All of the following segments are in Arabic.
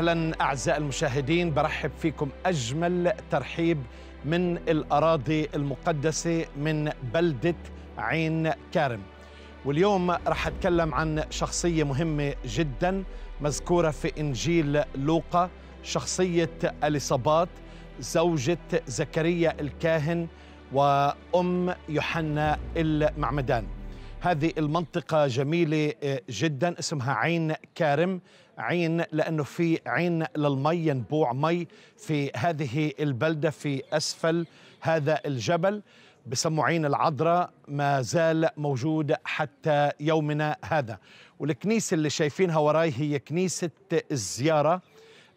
أهلا أعزائي المشاهدين برحب فيكم أجمل ترحيب من الأراضي المقدسة من بلدة عين كارم واليوم رح أتكلم عن شخصية مهمة جدا مذكورة في إنجيل لوقا شخصية أليصابات زوجة زكريا الكاهن وأم يوحنا المعمدان هذه المنطقة جميلة آه، جدا اسمها عين كارم عين لأنه في عين للمي ينبوع مي في هذه البلدة في أسفل هذا الجبل بسموا عين العذراء ما زال موجود حتى يومنا هذا والكنيسة اللي شايفينها وراي هي كنيسة الزيارة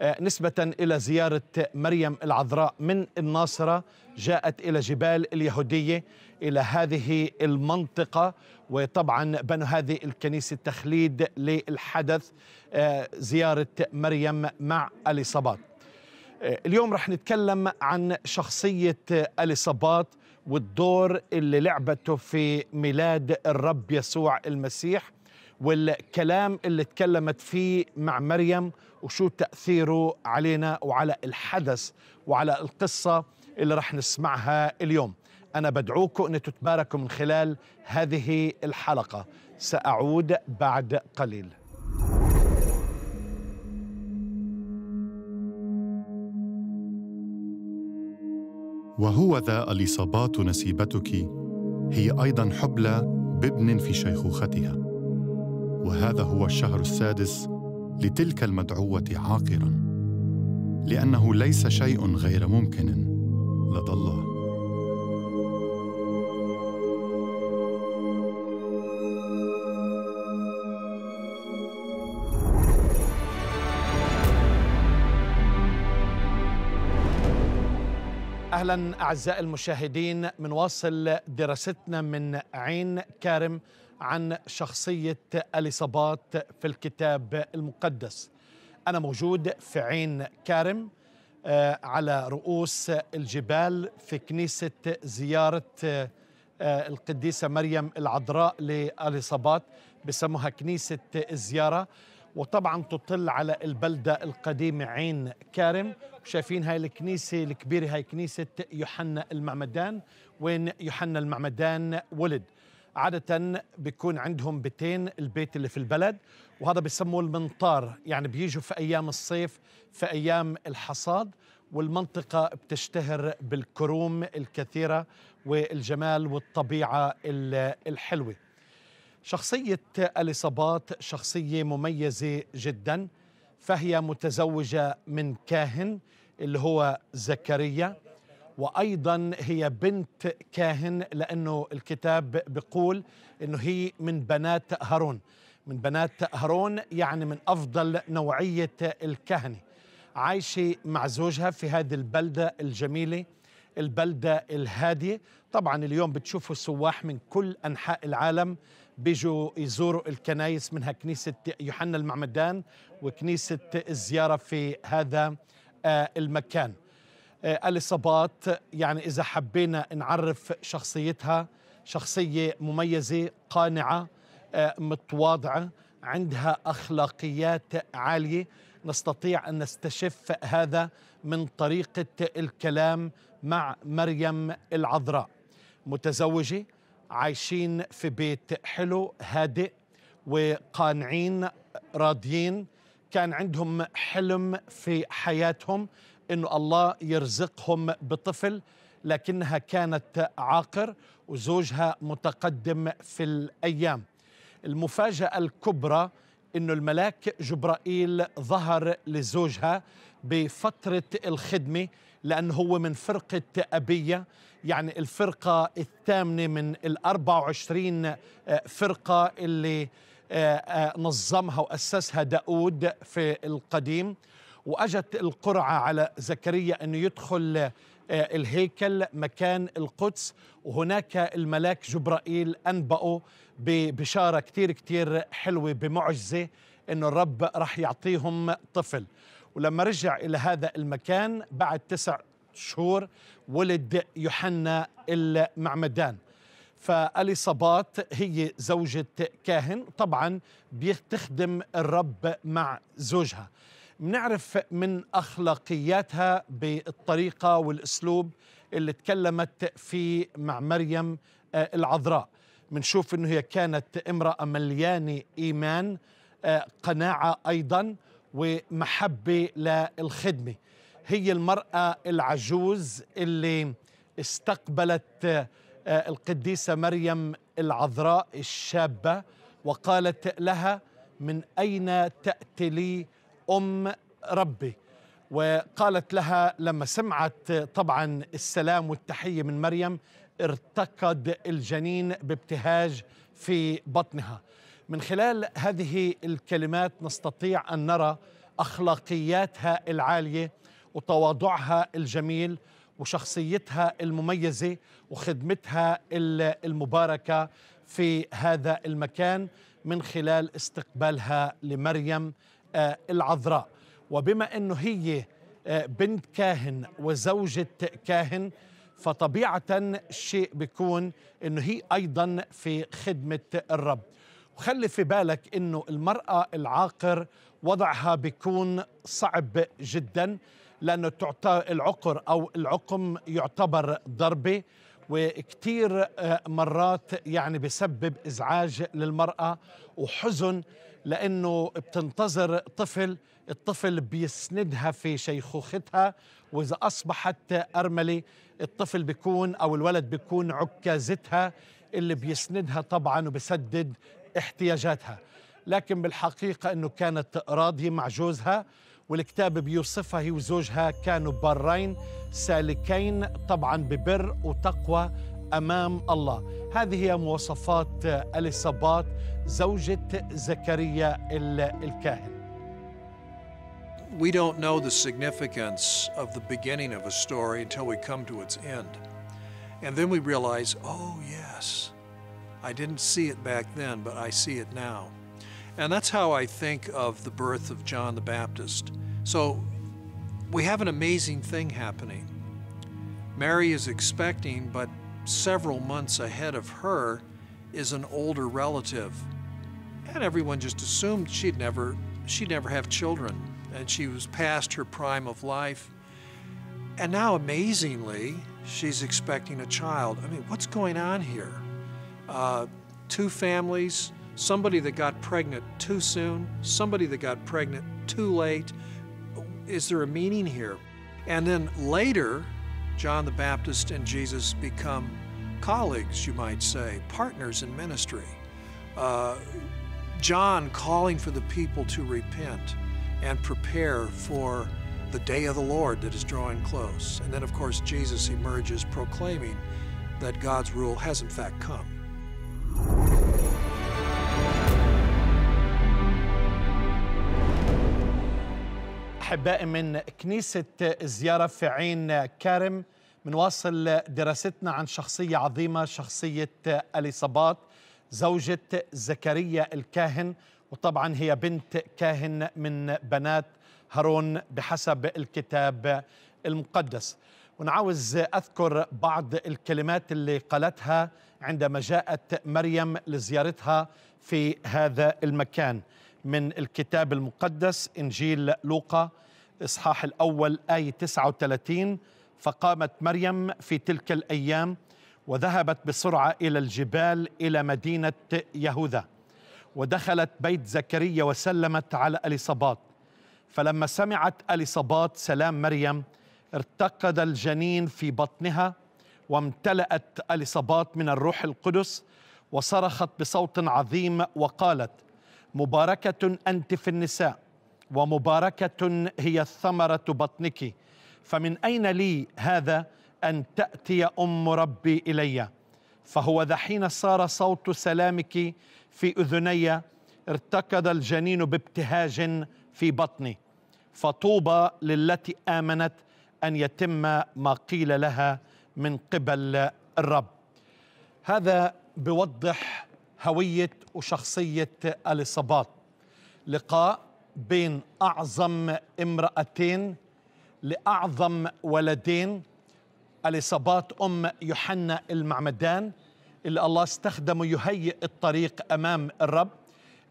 آه، نسبة إلى زيارة مريم العذراء من الناصرة جاءت إلى جبال اليهودية إلى هذه المنطقة وطبعا بنوا هذه الكنيسة تخليد للحدث آه، زيارة مريم مع أليصابات آه، اليوم رح نتكلم عن شخصية أليصابات والدور اللي لعبته في ميلاد الرب يسوع المسيح والكلام اللي تكلمت فيه مع مريم وشو تأثيره علينا وعلى الحدث وعلى القصة اللي رح نسمعها اليوم أنا بدعوكم أن تتباركوا من خلال هذه الحلقة سأعود بعد قليل وهو ذا الإصابات نسيبتك هي أيضا حبلى بابن في شيخوختها وهذا هو الشهر السادس لتلك المدعوة عاقرا لأنه ليس شيء غير ممكن لدى الله أهلا أعزائي المشاهدين منواصل دراستنا من عين كارم عن شخصية اليصابات في الكتاب المقدس أنا موجود في عين كارم آه، على رؤوس الجبال في كنيسة زيارة آه، القديسة مريم العذراء لاليصابات بسموها كنيسة الزيارة وطبعا تطل على البلدة القديمة عين كارم شايفين هاي الكنيسة الكبيرة هاي كنيسة يوحنا المعمدان وين يوحنا المعمدان ولد عادة بيكون عندهم بيتين البيت اللي في البلد وهذا بسموه المنطار يعني بيجوا في أيام الصيف في أيام الحصاد والمنطقة بتشتهر بالكروم الكثيرة والجمال والطبيعة الحلوة شخصية اليصابات شخصية مميزة جدا فهي متزوجة من كاهن اللي هو زكريا وأيضا هي بنت كاهن لأنه الكتاب بيقول أنه هي من بنات هارون من بنات هارون يعني من أفضل نوعية الكهنة عايشة مع زوجها في هذه البلدة الجميلة البلدة الهادية طبعا اليوم بتشوفوا سواح من كل أنحاء العالم بيجوا يزوروا الكنائس منها كنيسة يوحنا المعمدان وكنيسة الزيارة في هذا آه، المكان آه، اليصابات يعني إذا حبينا نعرف شخصيتها شخصية مميزة قانعة آه، متواضعة عندها أخلاقيات عالية نستطيع أن نستشف هذا من طريقة الكلام مع مريم العذراء متزوجة عايشين في بيت حلو هادئ وقانعين راضيين كان عندهم حلم في حياتهم انه الله يرزقهم بطفل لكنها كانت عاقر وزوجها متقدم في الايام المفاجاه الكبرى انه الملاك جبرائيل ظهر لزوجها بفتره الخدمه لأنه هو من فرقة أبية يعني الفرقة الثامنة من ال 24 آه، فرقة اللي آه، آه، نظمها وأسسها داود في القديم وأجت القرعة على زكريا أنه يدخل الهيكل مكان القدس وهناك الملاك جبرائيل أنبأه ببشارة كتير كتير حلوة بمعجزة أنه الرب رح يعطيهم طفل ولما رجع إلى هذا المكان بعد تسع شهور ولد يوحنا المعمدان فاليصابات هي زوجة كاهن طبعا بتخدم الرب مع زوجها بنعرف من أخلاقياتها بالطريقة والأسلوب اللي تكلمت فيه مع مريم آه، العذراء بنشوف انه هي كانت امرأة مليانة إيمان آه، قناعة أيضا ومحبة للخدمة هي المرأة العجوز اللي استقبلت آه، القديسة مريم العذراء الشابة وقالت لها من أين تأتي لي أم ربي وقالت لها لما سمعت طبعا السلام والتحية من مريم ارتقد الجنين بابتهاج في بطنها من خلال هذه الكلمات نستطيع ان نرى اخلاقياتها العاليه وتواضعها الجميل وشخصيتها المميزه وخدمتها المباركه في هذا المكان من خلال استقبالها لمريم آه، العذراء وبما انه هي آه، بنت كاهن وزوجة كاهن فطبيعة الشيء بيكون انه هي ايضا في خدمة الرب وخلي في بالك انه المراه العاقر وضعها بيكون صعب جدا لانه تعطى العقر او العقم يعتبر ضربه وكثير آه، مرات يعني بسبب ازعاج للمراه وحزن لانه بتنتظر طفل الطفل بيسندها في شيخوختها واذا اصبحت ارمله الطفل بيكون او الولد بيكون عكازتها اللي بيسندها طبعا وبسدد احتياجاتها لكن بالحقيقة أنه كانت راضية مع جوزها والكتاب بيوصفها هي وزوجها كانوا بارين سالكين طبعا ببر وتقوى أمام الله هذه هي مواصفات أليصابات زوجة زكريا الكاهن We don't know the significance of the beginning of a story until we come to its end. And then we realize, oh, yes, I didn't see it back then, but I see it now. And that's how I think of the birth of John the Baptist. So we have an amazing thing happening. Mary is expecting, but several months ahead of her is an older relative. And everyone just assumed she'd never, she'd never have children. And she was past her prime of life. And now, amazingly, she's expecting a child. I mean, what's going on here? uh, two families, somebody that got pregnant too soon, somebody that got pregnant too late. Is there a meaning here? And then later, John the Baptist and Jesus become colleagues, you might say, partners in ministry. Uh, John calling for the people to repent and prepare for the day of the Lord that is drawing close. And then, of course, Jesus emerges proclaiming that God's rule has in fact come. أحبائي من كنيسة الزيارة في عين كارم منواصل دراستنا عن شخصية عظيمة شخصية أليصابات زوجة زكريا الكاهن وطبعا هي بنت كاهن من بنات هارون بحسب الكتاب المقدس ونعاوز أذكر بعض الكلمات اللي قالتها عندما جاءت مريم لزيارتها في هذا المكان من الكتاب المقدس إنجيل لوقا إصحاح الأول آية 39 فقامت مريم في تلك الأيام وذهبت بسرعة إلى الجبال إلى مدينة يهوذا ودخلت بيت زكريا وسلمت على أليصابات فلما سمعت أليصابات سلام مريم ارتقد الجنين في بطنها وامتلأت أليصابات من الروح القدس وصرخت بصوت عظيم وقالت مباركة أنت في النساء ومباركة هي الثمرة بطنك فمن أين لي هذا أن تأتي أم ربي إلي فهو ذا حين صار صوت سلامك في أذني ارتكض الجنين بابتهاج في بطني فطوبى للتي آمنت أن يتم ما قيل لها من قبل الرب هذا بوضح هوية وشخصية أليصابات لقاء بين أعظم امرأتين لأعظم ولدين أليصابات أم يوحنا المعمدان اللي الله استخدمه يهيئ الطريق أمام الرب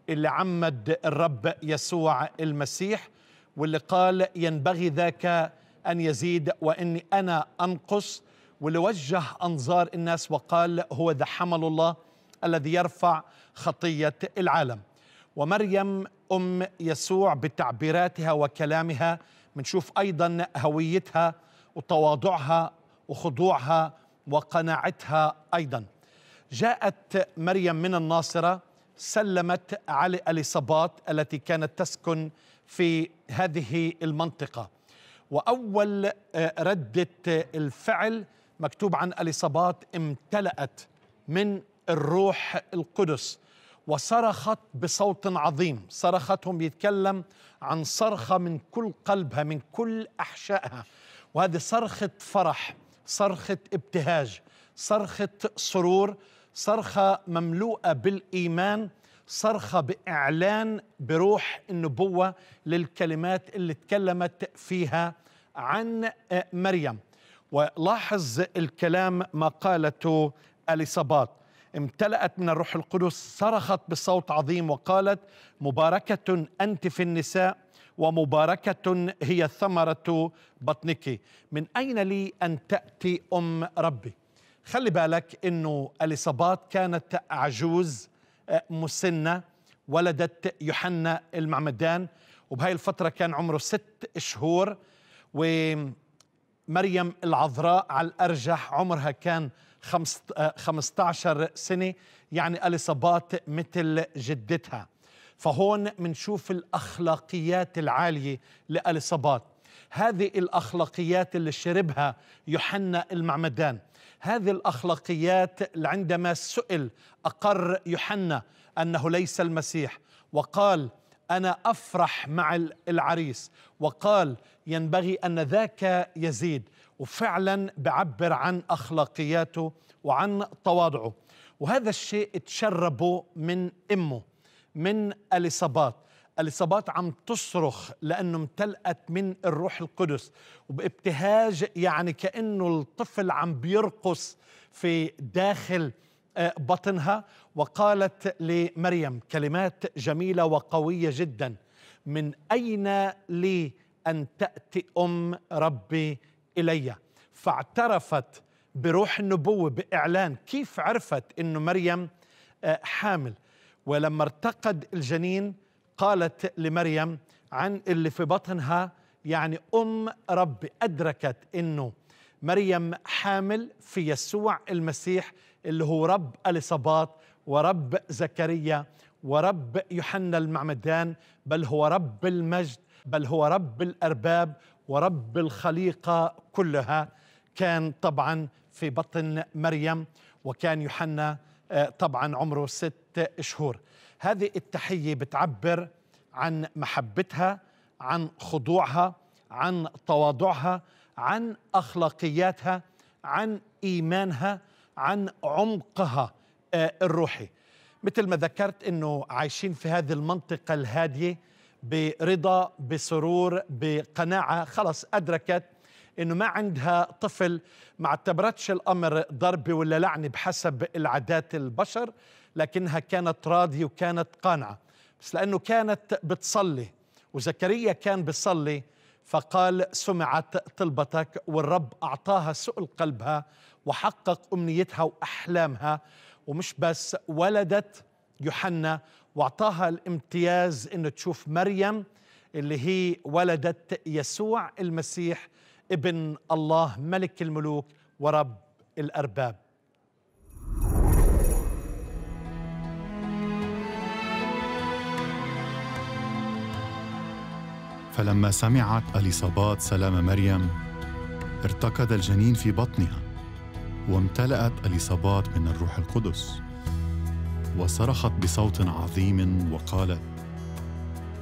اللي عمد الرب يسوع المسيح واللي قال ينبغي ذاك أن يزيد وإني أنا أنقص واللي وجه أنظار الناس وقال هو ذا حمل الله الذي يرفع خطيه العالم ومريم ام يسوع بتعبيراتها وكلامها بنشوف ايضا هويتها وتواضعها وخضوعها وقناعتها ايضا جاءت مريم من الناصره سلمت على اليصابات التي كانت تسكن في هذه المنطقه واول آه، رده الفعل مكتوب عن اليصابات امتلأت من الروح القدس وصرخت بصوت عظيم صرختهم يتكلم عن صرخة من كل قلبها من كل أحشائها وهذه صرخة فرح صرخة ابتهاج صرخة سرور صرخة مملوءة بالإيمان صرخة بإعلان بروح النبوة للكلمات اللي تكلمت فيها عن مريم ولاحظ الكلام ما قالته أليصابات امتلأت من الروح القدس صرخت بصوت عظيم وقالت مباركة أنت في النساء ومباركة هي ثمرة بطنك من أين لي أن تأتي أم ربي خلي بالك أنه اليصابات كانت عجوز آه، مسنة ولدت يوحنا المعمدان وبهاي الفترة كان عمره ست شهور ومريم العذراء على الأرجح عمرها كان 15 آه، سنة يعني اليصابات مثل جدتها فهون منشوف الأخلاقيات العالية لأليصابات هذه الأخلاقيات اللي شربها يوحنا المعمدان هذه الأخلاقيات عندما سئل أقر يوحنا أنه ليس المسيح وقال أنا أفرح مع العريس وقال ينبغي أن ذاك يزيد وفعلا بعبر عن أخلاقياته وعن تواضعه وهذا الشيء تشربه من أمه من اليصابات اليصابات عم تصرخ لانه امتلأت من الروح القدس وبابتهاج يعني كانه الطفل عم بيرقص في داخل آه، بطنها وقالت لمريم كلمات جميله وقويه جدا من اين لي ان تاتي ام ربي إلي فاعترفت بروح النبوة بإعلان كيف عرفت أنه مريم آه، حامل ولما ارتقد الجنين قالت لمريم عن اللي في بطنها يعني أم ربي أدركت أنه مريم حامل في يسوع المسيح اللي هو رب اليصابات ورب زكريا ورب يوحنا المعمدان بل هو رب المجد بل هو رب الارباب ورب الخليقة كلها كان طبعا في بطن مريم وكان يوحنا آه، طبعا عمره ست شهور هذه التحية بتعبر عن محبتها عن خضوعها عن تواضعها عن أخلاقياتها عن إيمانها عن عمقها آه، الروحي مثل ما ذكرت أنه عايشين في هذه المنطقة الهادية برضا بسرور بقناعة خلص أدركت انه ما عندها طفل ما اعتبرتش الامر ضرب ولا لعن بحسب العادات البشر لكنها كانت راضيه وكانت قانعه بس لانه كانت بتصلي وزكريا كان بيصلي فقال سمعت طلبتك والرب اعطاها سؤل قلبها وحقق امنيتها واحلامها ومش بس ولدت يوحنا واعطاها الامتياز انه تشوف مريم اللي هي ولدت يسوع المسيح ابن الله ملك الملوك ورب الارباب فلما سمعت اليصابات سلام مريم ارتكض الجنين في بطنها وامتلأت اليصابات من الروح القدس وصرخت بصوت عظيم وقالت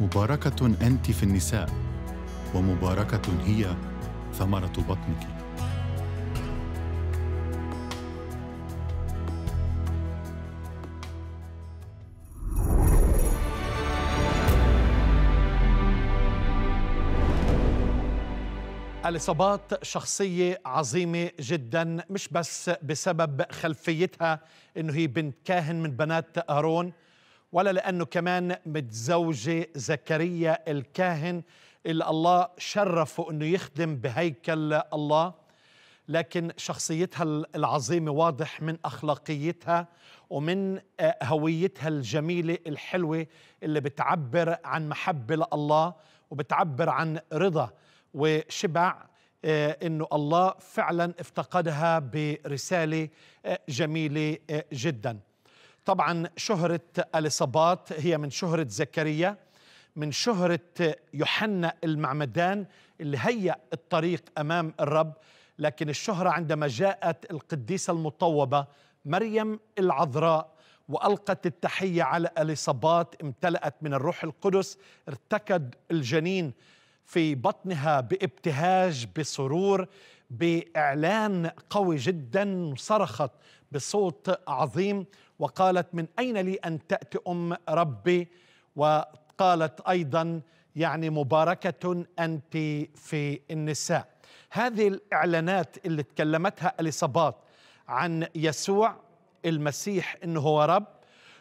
مباركه انت في النساء ومباركه هي ثمره بطنك على شخصية عظيمة جدا مش بس بسبب خلفيتها إنه هي بنت كاهن من بنات آرون ولا لأنه كمان متزوجة زكريا الكاهن اللي الله شرفه إنه يخدم بهيكل الله لكن شخصيتها العظيمة واضح من أخلاقيتها ومن آه، هويتها الجميلة الحلوة اللي بتعبر عن محبة لله وبتعبر عن رضا وشبع آه، انه الله فعلا افتقدها برساله آه، جميله آه، جدا طبعا شهره اليصابات هي من شهره زكريا من شهره يوحنا المعمدان اللي هيأ الطريق امام الرب لكن الشهره عندما جاءت القديسه المطوبه مريم العذراء والقت التحيه على اليصابات امتلأت من الروح القدس ارتكد الجنين في بطنها بابتهاج بسرور باعلان قوي جدا صرخت بصوت عظيم وقالت من اين لي ان تاتي ام ربي وقالت ايضا يعني مباركه انت في النساء هذه الاعلانات اللي تكلمتها اليصابات عن يسوع المسيح انه هو رب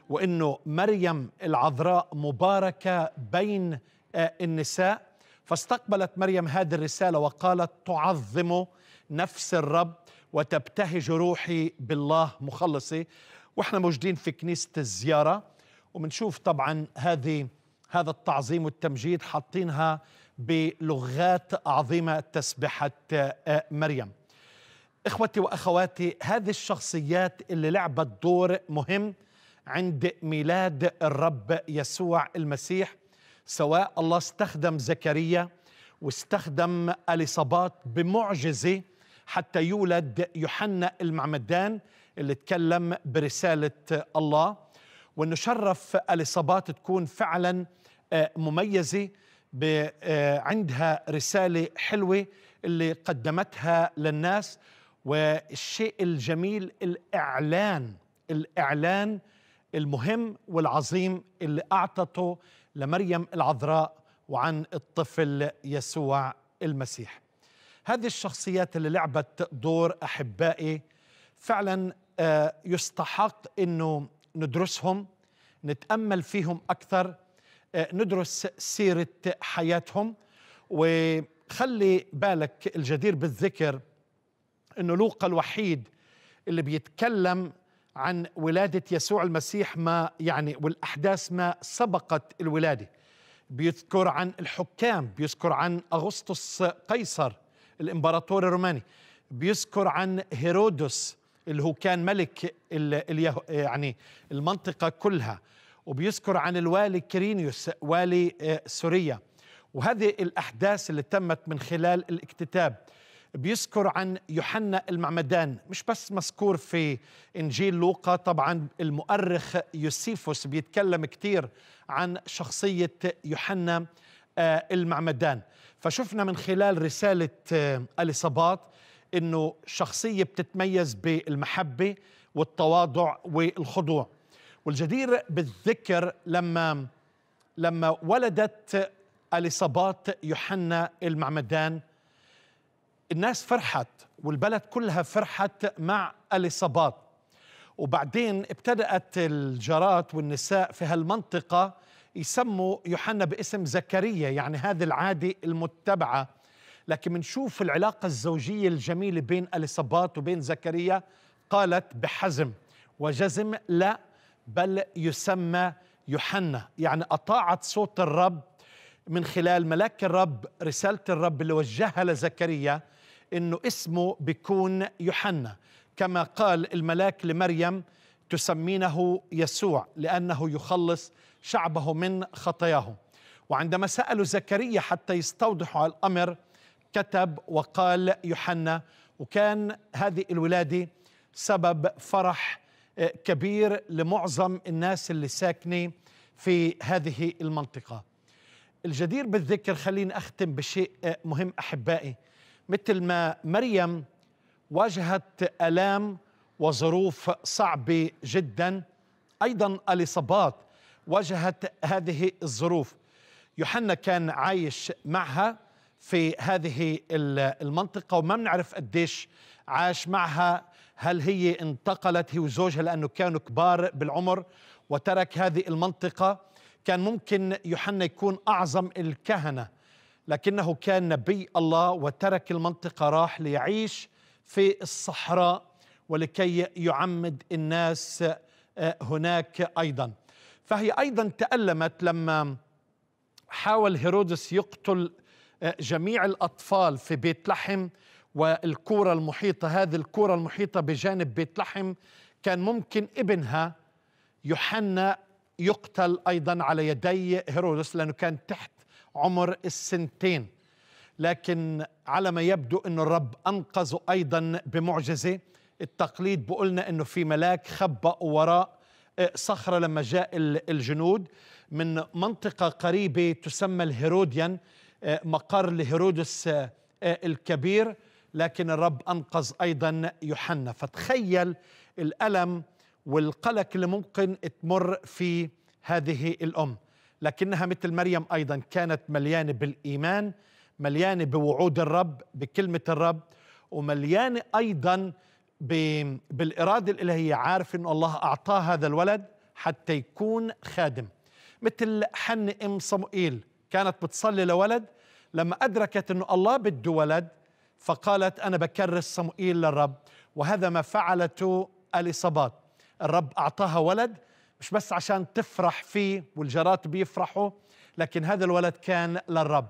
وانه مريم العذراء مباركه بين آه، النساء فاستقبلت مريم هذه الرسالة وقالت تعظم نفس الرب وتبتهج روحي بالله مخلصي واحنا موجودين في كنيسة الزيارة وبنشوف طبعا هذه هذا التعظيم والتمجيد حاطينها بلغات عظيمة تسبحة آه، مريم إخوتي وأخواتي هذه الشخصيات اللي لعبت دور مهم عند ميلاد الرب يسوع المسيح سواء الله استخدم زكريا واستخدم اليصابات بمعجزه حتى يولد يوحنا المعمدان اللي تكلم برساله الله وانه شرف اليصابات تكون فعلا آه، مميزه آه، عندها رساله حلوه اللي قدمتها للناس والشيء الجميل الاعلان الاعلان المهم والعظيم اللي اعطته لمريم العذراء وعن الطفل يسوع المسيح هذه الشخصيات اللي لعبت دور أحبائي فعلا آه، يستحق أنه ندرسهم نتأمل فيهم أكثر آه، ندرس سيرة حياتهم وخلي بالك الجدير بالذكر أنه لوقا الوحيد اللي بيتكلم عن ولاده يسوع المسيح ما يعني والاحداث ما سبقت الولاده بيذكر عن الحكام بيذكر عن اغسطس قيصر الامبراطور الروماني بيذكر عن هيرودس اللي هو كان ملك يعني المنطقه كلها وبيذكر عن الوالي كيرينيوس والي آه، سوريا وهذه الاحداث اللي تمت من خلال الاكتتاب بيذكر عن يوحنا المعمدان مش بس مذكور في انجيل لوقا طبعا المؤرخ يوسيفوس بيتكلم كتير عن شخصيه يوحنا آه، المعمدان فشفنا من خلال رساله آه، اليصابات انه شخصيه بتتميز بالمحبه والتواضع والخضوع والجدير بالذكر لما لما ولدت اليصابات يوحنا المعمدان الناس فرحت والبلد كلها فرحت مع الإصابات وبعدين ابتدأت الجارات والنساء في هالمنطقة يسموا يوحنا باسم زكريا يعني هذه العادة المتبعة لكن بنشوف العلاقة الزوجية الجميلة بين اليصابات وبين زكريا قالت بحزم وجزم لا بل يسمى يوحنا يعني أطاعت صوت الرب من خلال ملاك الرب رسالة الرب اللي وجهها لزكريا انه اسمه بيكون يوحنا كما قال الملاك لمريم تسمينه يسوع لانه يخلص شعبه من خطاياهم وعندما سالوا زكريا حتى يستوضحوا على الامر كتب وقال يوحنا وكان هذه الولاده سبب فرح آه، كبير لمعظم الناس اللي ساكنه في هذه المنطقه الجدير بالذكر خليني اختم بشيء آه، مهم احبائي مثل ما مريم واجهت الام وظروف صعبه جدا ايضا اليصابات واجهت هذه الظروف يوحنا كان عايش معها في هذه المنطقه وما بنعرف قديش عاش معها هل هي انتقلت هي وزوجها لانه كانوا كبار بالعمر وترك هذه المنطقه كان ممكن يوحنا يكون اعظم الكهنه لكنه كان نبي الله وترك المنطقة راح ليعيش في الصحراء ولكي يعمد الناس آه، هناك أيضا فهي أيضا تألمت لما حاول هيرودس يقتل آه، جميع الأطفال في بيت لحم والكورة المحيطة هذه الكورة المحيطة بجانب بيت لحم كان ممكن ابنها يوحنا يقتل أيضا على يدي هيرودس لأنه كان تحت عمر السنتين لكن على ما يبدو أن الرب أنقذه أيضا بمعجزة التقليد بقولنا أنه في ملاك خبأ وراء إيه، صخرة لما جاء الجنود من منطقة قريبة تسمى الهيروديان إيه، مقر لهيرودس إيه، الكبير لكن الرب أنقذ أيضا يوحنا فتخيل الألم والقلق اللي ممكن تمر في هذه الأم لكنها مثل مريم أيضا كانت مليانة بالإيمان مليانة بوعود الرب بكلمة الرب ومليانة أيضا بالإرادة الإلهية عارف أن الله أعطاه هذا الولد حتى يكون خادم مثل حن أم صموئيل كانت بتصلي لولد لما أدركت أنه الله بده ولد فقالت أنا بكرس صموئيل للرب وهذا ما فعلته أليصابات الرب أعطاها ولد مش بس عشان تفرح فيه والجارات بيفرحوا لكن هذا الولد كان للرب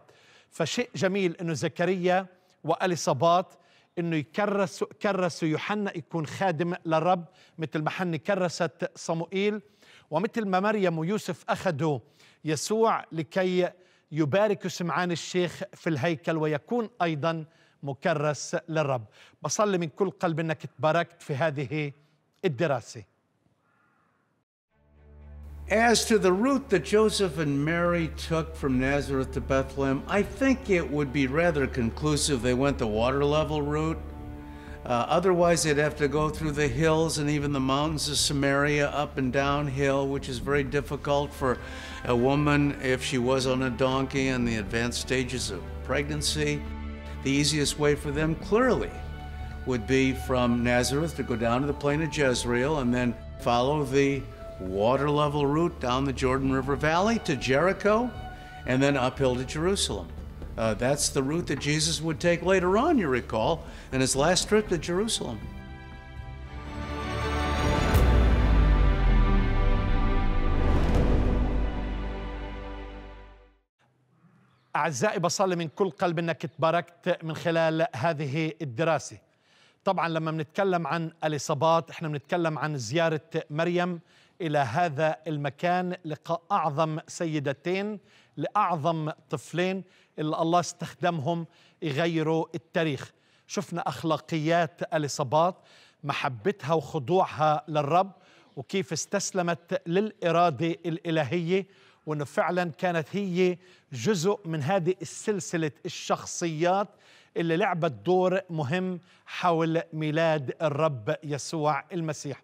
فشيء جميل انه زكريا واليصابات انه يكرس كرسوا يوحنا يكون خادم للرب مثل ما حني كرست صموئيل ومثل ما مريم ويوسف اخذوا يسوع لكي يبارك سمعان الشيخ في الهيكل ويكون ايضا مكرس للرب بصلي من كل قلب انك تباركت في هذه الدراسه As to the route that Joseph and Mary took from Nazareth to Bethlehem, I think it would be rather conclusive they went the water level route. Uh, otherwise, they'd have to go through the hills and even the mountains of Samaria up and downhill, which is very difficult for a woman if she was on a donkey in the advanced stages of pregnancy. The easiest way for them, clearly, would be from Nazareth to go down to the plain of Jezreel and then follow the water level route down the Jordan River Valley to Jericho and then uphill to Jerusalem. Uh, that's the route that Jesus would take later on, you recall, in his last trip to Jerusalem. أعزائي بصلي من كل قلب أنك تباركت من خلال هذه الدراسة طبعا لما بنتكلم عن الإصابات احنا بنتكلم عن زيارة مريم الى هذا المكان لقاء اعظم سيدتين لاعظم طفلين اللي الله استخدمهم يغيروا التاريخ شفنا اخلاقيات اليصابات محبتها وخضوعها للرب وكيف استسلمت للاراده الالهيه وانه فعلا كانت هي جزء من هذه السلسله الشخصيات اللي لعبت دور مهم حول ميلاد الرب يسوع المسيح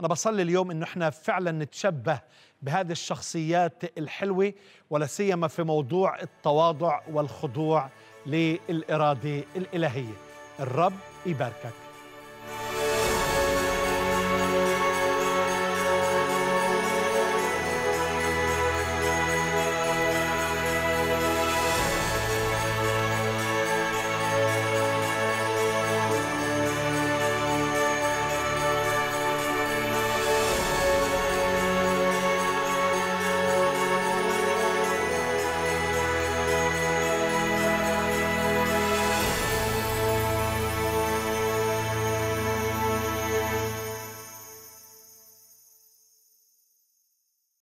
أنا بصلي اليوم إنه إحنا فعلا نتشبه بهذه الشخصيات الحلوة ولا سيما في موضوع التواضع والخضوع للإرادة الإلهية الرب يباركك